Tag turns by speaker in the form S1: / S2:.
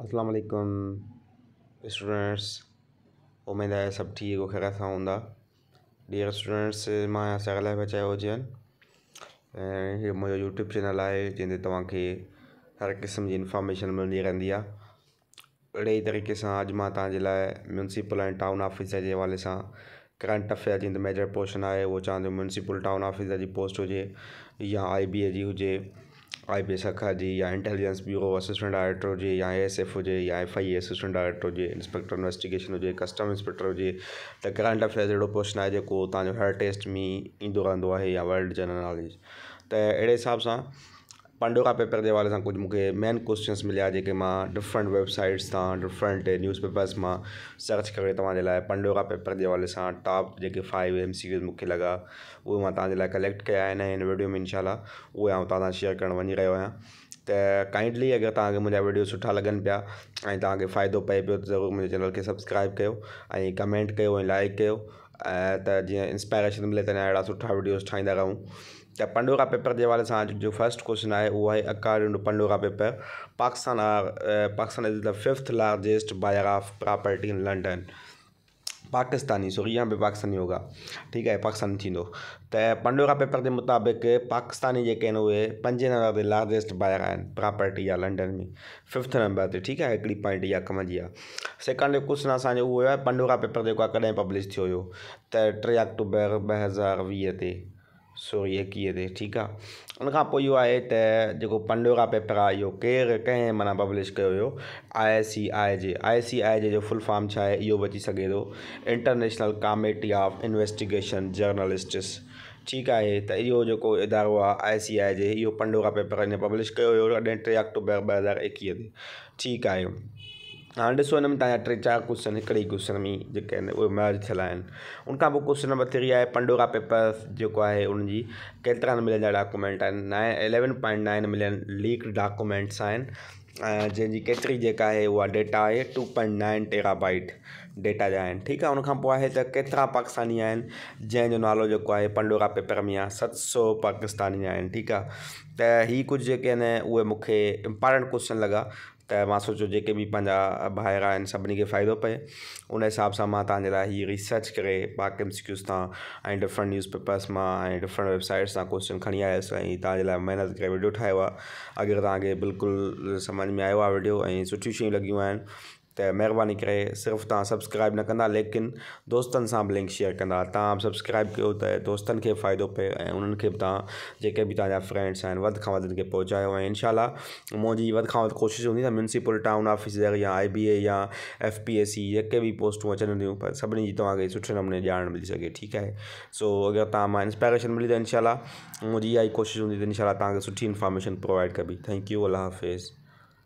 S1: अलामकुम students उमेदु आहे सभु ठीकु सां हूंदा ॿीहर स्टूडेंट्स मां असां लाइ बि चयो हुजे ऐं इहो मुंहिंजो यूट्यूब चैनल आहे जंहिं ते तव्हांखे हर क़िस्म जी इंफॉर्मेशन मिलंदी रहंदी आहे अहिड़े ई तरीक़े सां अॼु मां तव्हांजे लाइ म्युनिसिपल ऐं टाउन ऑफिसर जे हवाले सां करंट अफेर जंहिं मेजर पोर्शन आहे उहो चवंदो म्यूनसिपल टाउन ऑफिसर जी पोस्ट हुजे या आईबीए जी हुजे आई पी एस शाखा जी या इंटेलिजेंस ब्यूरो असिस्टेंट डायरेक्टर हुजे या एस एफ हुजे या एफ आई असिस्टेंट डायरेक्टर हुजे इंस्पेक्टर इन्वेस्टिगेशन हुजे कस्टम इंस्पेक्टर हुजे त करंट अफेयर्स अहिड़ो पोस्ट आहे जेको तव्हांजो हर टेस्ट में ईंदो रहंदो आहे या वर्ल्ड जनरल नॉलेज त अहिड़े हिसाब सां पंडविका पेपर जे हवाले सां कुझु मूंखे मेन कोशन्स मिलिया जेके मां डिफरेंट वेबसाइट्स तां डिफरेंट न्यूज़ पेपर्स मां सर्च करे तव्हांजे लाइ पेपर जे हवाले सां टॉप जेके फाइव एम सीरीज़ मूंखे लॻा उहे मां तव्हांजे लाइ कलेक्ट कया आहिनि हिन वीडियो में इनशाला उहे मां तव्हां सां शेयर करणु वञी रहियो आहियां त काइंडली अगरि तव्हांखे मुंहिंजा वीडियो सुठा लॻनि पिया ऐं तव्हांखे फ़ाइदो पए पियो त ज़रूरु मुंहिंजे चैनल खे सब्सक्राइब कयो ऐं कमेंट कयो ऐं लाइक कयो त इंस्पायरेशन मिले त अहिड़ा सुठा वीडियोस ठाहींदा रहूं त पंडोरा पेपर के हवाले से जो फर्स्ट क्वेश्चन है उहो है according to Pandora paper Pakistan are Pakistan is the fifth largest buyer of property in London Pakistani sorry यहाँ पे पाकिस्तानी होगा ठीक है पाकिस्तानी थी तो पंडोरा पेपर के मुताबिक़ पाकिस्तानी जेके आहिनि पंजे नंबर के लार्जेस्ट बायर आहिनि प्रॉपर्टी आहे लंडन में फिफ्थ नंबर से ठीक है एक पॉइंट या कम जी सैकंड सेकंड क्वेश्चन असो है आहे पंडोरा पेपर जो कदम पब्लिश थो तो टे अक्टूबर ब हज़ार वीह सोरहीं एकवीह ते ठीकु आहे उनखां पोइ इहो आहे त जेको पंडोरा पेपर आहे इहो केरु कंहिं माना पब्लिश कयो हुयो आई सी आई जे आई सी आई जे जो फुल फॉर्म छा आहे इहो बची सघे थो international committee of investigation journalists ठीकु आहे त इहो जेको इदारो आहे आई सी आई जे इहो पंडोरा पेपर हिन पब्लिश कयो हुयो अॾे टे अक्टूबर ॿ हज़ार एकवीह ते ठीकु आहे ಹಂಡ್ರೆಡ್ ಸೊ ನಮ್ಮ तव्हांजा टे चारि क्वेश्चन हिकिड़े ई क्वेश्चन में जेके आहिनि उहे मर्ज थियल आहिनि उनखां पोइ क्वेश्चन नंबर थ्री आहे पंडोरा पेपर्स जेको आहे उनजी केतिरा मिलियन जा डॉक्यूमेंट आहिनि nine eleven point nine million leak documents आहिनि ऐं जंहिंजी केतिरी जेका आहे उहा डेटा आहे two point nine terabyte data जा आहिनि ठीकु आहे उनखां पोइ आहे त केतिरा पाकिस्तानी आहिनि जंहिंजो नालो जेको आहे पंडोरा पेपर में आहे सत सौ पाकिस्तानी आहिनि ठीकु आहे त हीअ कुझु जेके आहिनि उहे मूंखे इंपॉर्टेंट क्वेश्चन लॻा त मां सोचियो जेके बि पंहिंजा भाइर आहिनि सभिनी खे फ़ाइदो पए उन हिसाब सां मां तव्हांजे लाइ हीअ रिसर्च करे बाक़ी सिक्यूस तां ऐं डिफरेंट पेपर्स मां ऐं डिफरेंट वेबसाइट्स तां कोश्चन खणी आयुसि ऐं तव्हांजे लाइ महिनत करे वीडियो ठाहियो आहे अगरि तव्हांखे बिल्कुलु सम्झि में आयो आहे वीडियो ऐं सुठियूं शयूं लॻियूं आहिनि त महिरबानी करे सिर्फ़ु सब्सक्राइब न कंदा लेकिन दोस्तनि सां लिंक शेयर कंदा तव्हां सब्सक्राइब कर त दोस्तनि खे फ़ाइदो पए ऐं भी खे बि तव्हां जेके बि तव्हांजा फ्रेंड्स आहिनि वधि खां वधि खे पहुचायो ऐं इनशाला टाउन ऑफिस या आई बी ए या एफ पी एस सी जेके भी पोस्टू अचन थियूं पर सभी की तव्हांखे सुठे नमूने ॼाण मिली सके ठीक है सो अगर तव्हां इंस्पायरेशन मिली तो इनशाला मुंहिंजी इहा ई कोशिशि तो इनशाला तव्हांखे सुठी इंफॉर्मेशन प्रोवाइड कभी थैंक यू अलाह हाफ़िज़